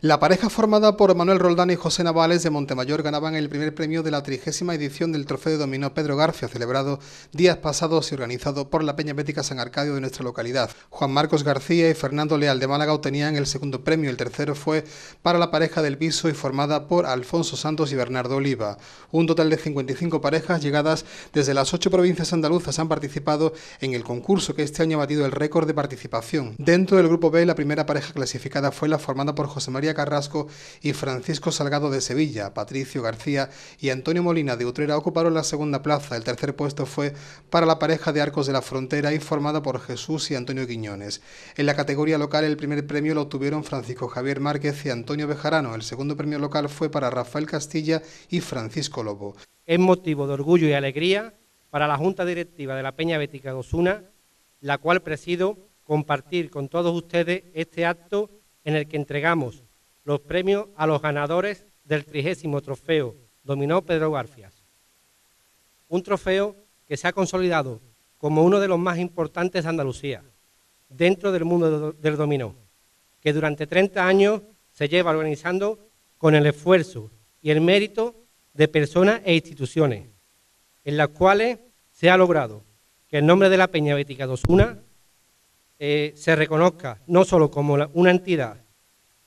La pareja formada por Manuel Roldán y José Navales de Montemayor ganaban el primer premio de la trigésima edición del Trofeo de Dominó Pedro García, celebrado días pasados y organizado por la Peña Bética San Arcadio de nuestra localidad. Juan Marcos García y Fernando Leal de Málaga obtenían el segundo premio. El tercero fue para la pareja del piso y formada por Alfonso Santos y Bernardo Oliva. Un total de 55 parejas llegadas desde las ocho provincias andaluzas han participado en el concurso que este año ha batido el récord de participación. Dentro del grupo B, la primera pareja clasificada fue la formada por José María Carrasco y Francisco Salgado de Sevilla, Patricio García y Antonio Molina de Utrera ocuparon la segunda plaza. El tercer puesto fue para la pareja de Arcos de la Frontera y formada por Jesús y Antonio Quiñones. En la categoría local el primer premio lo obtuvieron Francisco Javier Márquez y Antonio Bejarano. El segundo premio local fue para Rafael Castilla y Francisco Lobo. Es motivo de orgullo y alegría para la Junta Directiva de la Peña Bética de Osuna, la cual presido, compartir con todos ustedes este acto en el que entregamos los premios a los ganadores del trigésimo trofeo Dominó Pedro Garfias. Un trofeo que se ha consolidado como uno de los más importantes de Andalucía, dentro del mundo del dominó, que durante 30 años se lleva organizando con el esfuerzo y el mérito de personas e instituciones, en las cuales se ha logrado que el nombre de la Peña Bética 2.1 eh, se reconozca no solo como una entidad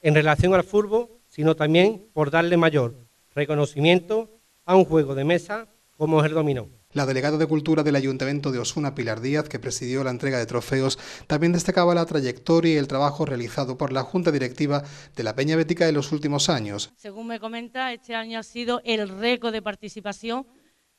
en relación al fútbol, sino también por darle mayor reconocimiento a un juego de mesa como es el dominó. La delegada de Cultura del Ayuntamiento de Osuna, Pilar Díaz, que presidió la entrega de trofeos, también destacaba la trayectoria y el trabajo realizado por la Junta Directiva de la Peña Bética en los últimos años. Según me comenta, este año ha sido el récord de participación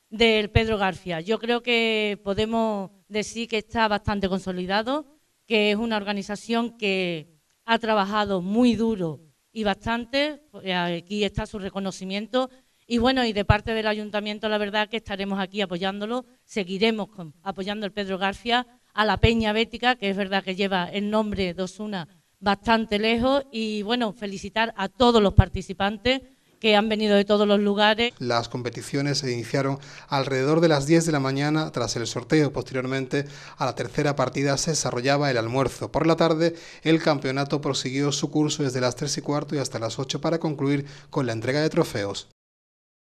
del Pedro García. Yo creo que podemos decir que está bastante consolidado, que es una organización que ha trabajado muy duro y bastante, eh, aquí está su reconocimiento, y bueno, y de parte del ayuntamiento la verdad que estaremos aquí apoyándolo, seguiremos apoyando al Pedro García, a la Peña Bética, que es verdad que lleva el nombre de Osuna bastante lejos, y bueno, felicitar a todos los participantes, que han venido de todos los lugares. Las competiciones se iniciaron alrededor de las 10 de la mañana tras el sorteo. Posteriormente, a la tercera partida se desarrollaba el almuerzo. Por la tarde, el campeonato prosiguió su curso desde las 3 y cuarto y hasta las 8 para concluir con la entrega de trofeos.